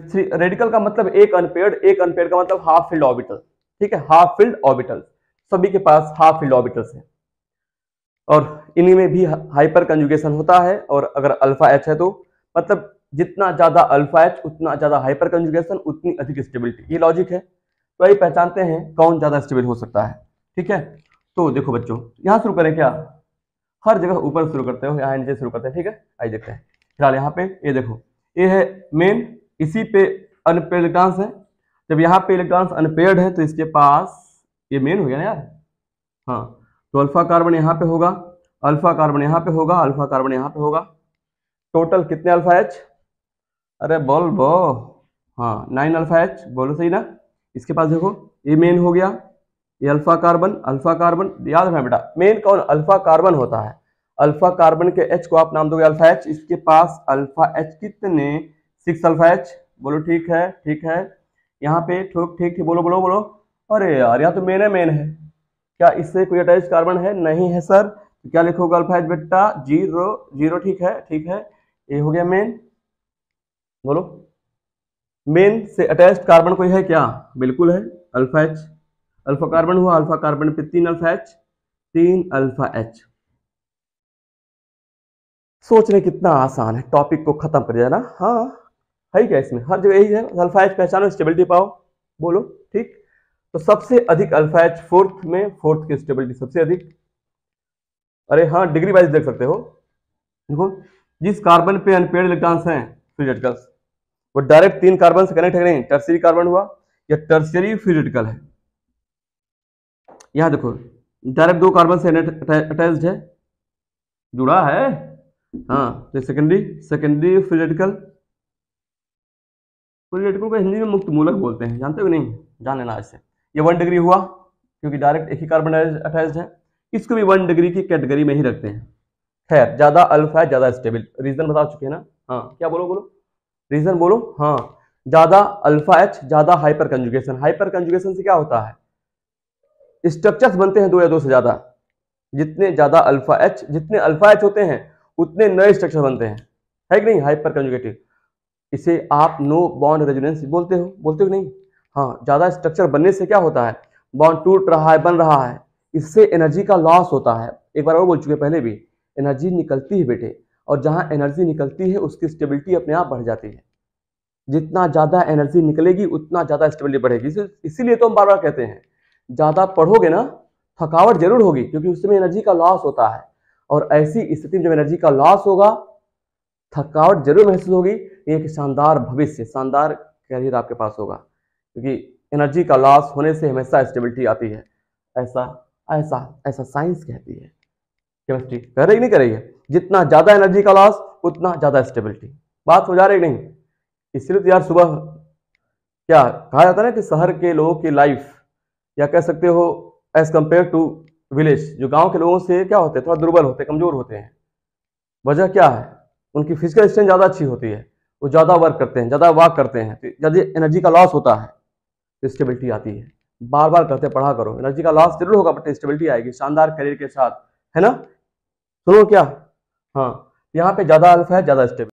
radical का मतलब एक अनपेड एक अनपेड का मतलब हाफ फील्ड ऑर्बिटल ठीक है हाफ फील्ड ऑर्बिटल सभी के पास हाफ फील्ड ऑर्बिटल्स है और इन्हीं में भी हाइपर कंजुगेशन होता है और अगर अल्फा एच है तो मतलब जितना ज्यादा अल्फा एच उतना ज्यादा हाइपर कंजुगेशन उतनी अधिक स्टेबिलिटी ये लॉजिक है तो ये पहचानते हैं कौन ज्यादा स्टेबल हो सकता है ठीक है तो देखो बच्चों यहां शुरू करें क्या हर जगह ऊपर शुरू करते हो यहाँ नीचे शुरू करते हैं ठीक है आइए देखते हैं फिलहाल यहाँ पे ये देखो ये है मेन इसी पे अनपेड इलेक्ट्रॉन्स है जब यहाँ पे इलेक्ट्रॉन्स अनपेड है तो इसके पास ये मेन हो गया ना यार हाँ तो अल्फा कार्बन यहाँ पे होगा अल्फा कार्बन यहाँ पे होगा अल्फा कार्बन यहाँ पे होगा टोटल कितने अल्फा एच अरे बोल बो हाँ नाइन अल्फा एच बोलो सही ना इसके पास देखो ये मेन हो गया ये अल्फा कार्बन अल्फा कार्बन याद रखना बेटा मेन कौन अल्फा कार्बन होता है अल्फा कार्बन के एच को आप नाम दोगे अल्फा एच इसके पास अल्फा एच कितने सिक्स अल्फा एच बोलो ठीक है ठीक है यहाँ पे ठोक ठीक ठीक बोलो बोलो बोलो अरे यार यहाँ तो मेन है मेन है क्या इससे कोई अटैच कार्बन है नहीं है सर तो क्या लिखोगे अल्फा एच बेटा जीरो जीरो ठीक है ठीक है ये हो गया मेन बोलो मेन से अटैच कार्बन कोई है क्या बिल्कुल है अल्फा एच अल्फा कार्बन हुआ अल्फा कार्बन पे तीन अल्फा एच तीन अल्फा एच सोचने कितना आसान है टॉपिक को खत्म कर जाना हाँ है क्या इसमें हर जगह यही है अल्फाइज पहचानो स्टेबिलिटी पाओ बोलो ठीक तो सबसे अधिक अल्फाइज फोर्थ में फोर्थ की स्टेबिलिटी सबसे अधिक अरे हाँ डिग्री वाइज देख सकते हो देखो जिस कार्बन पे अनपेड इलेक्ट्रॉन्स हैं फ्री रेडिकल्स वो डायरेक्ट तीन कार्बन से कनेक्ट है नहीं टर्सरी कार्बन हुआ या टर्सरी फ्री रेडिकल है यहां देखो डायरेक्ट दो कार्बन से अटैच है जुड़ा है हाँ सेकेंडरी सेकेंडरी फ्री रेडिकल पर्यटकों को हिंदी में मुक्त मूलक बोलते हैं जानते हो नहीं जान लेना ऐसे ये वन डिग्री हुआ क्योंकि डायरेक्ट एक ही कार्बन अटैच है इसको भी वन डिग्री की कैटेगरी में ही रखते हैं खैर ज़्यादा अल्फा है ज़्यादा स्टेबल रीज़न बता चुके हैं ना हाँ क्या बोलो बोलो रीज़न बोलो हाँ ज़्यादा अल्फा एच ज़्यादा हाइपर कंजुगेशन हाइपर कंजुगेशन से क्या होता है स्ट्रक्चर्स बनते हैं दो या दो से ज़्यादा जितने ज़्यादा अल्फा एच जितने अल्फा एच होते हैं उतने नए स्ट्रक्चर बनते हैं है कि नहीं हाइपर कंजुगेटिव इसे आप नो बॉन्ड रेजुनेंस बोलते हो बोलते हो नहीं हाँ ज़्यादा स्ट्रक्चर बनने से क्या होता है बॉन्ड टूट रहा है बन रहा है इससे एनर्जी का लॉस होता है एक बार और बोल चुके पहले भी एनर्जी निकलती है बेटे और जहाँ एनर्जी निकलती है उसकी स्टेबिलिटी अपने आप बढ़ जाती है जितना ज़्यादा एनर्जी निकलेगी उतना ज़्यादा स्टेबिलिटी बढ़ेगी इसीलिए तो हम बार बार कहते हैं ज़्यादा पढ़ोगे ना थकावट जरूर होगी क्योंकि उसमें एनर्जी का लॉस होता है और ऐसी स्थिति में जब एनर्जी का लॉस होगा थकावट जरूर महसूस होगी एक शानदार भविष्य शानदार करियर आपके पास होगा क्योंकि एनर्जी का लॉस होने से हमेशा स्टेबिलिटी आती है ऐसा ऐसा ऐसा साइंस कहती है केमिस्ट्री कर रही नहीं कर रही है जितना ज़्यादा एनर्जी का लॉस उतना ज़्यादा स्टेबिलिटी बात समझा रही नहीं इसलिए तो यार सुबह क्या कहा जाता है ना कि शहर के लोगों की लाइफ या कह सकते हो एज कम्पेयर टू विलेज जो गांव के लोगों से क्या होते हैं थोड़ा दुर्बल होते हैं कमज़ोर होते हैं वजह क्या है उनकी फिजिकल स्ट्रेंथ ज़्यादा अच्छी होती है वो ज़्यादा वर्क करते हैं ज़्यादा वॉक करते हैं तो एनर्जी का लॉस होता है तो स्टेबिलिटी आती है बार बार करते पढ़ा करो एनर्जी का लॉस जरूर होगा बट स्टेबिलिटी आएगी शानदार करियर के साथ है ना सुनो क्या हाँ यहाँ पे ज़्यादा अल्फा है ज़्यादा स्टेबिल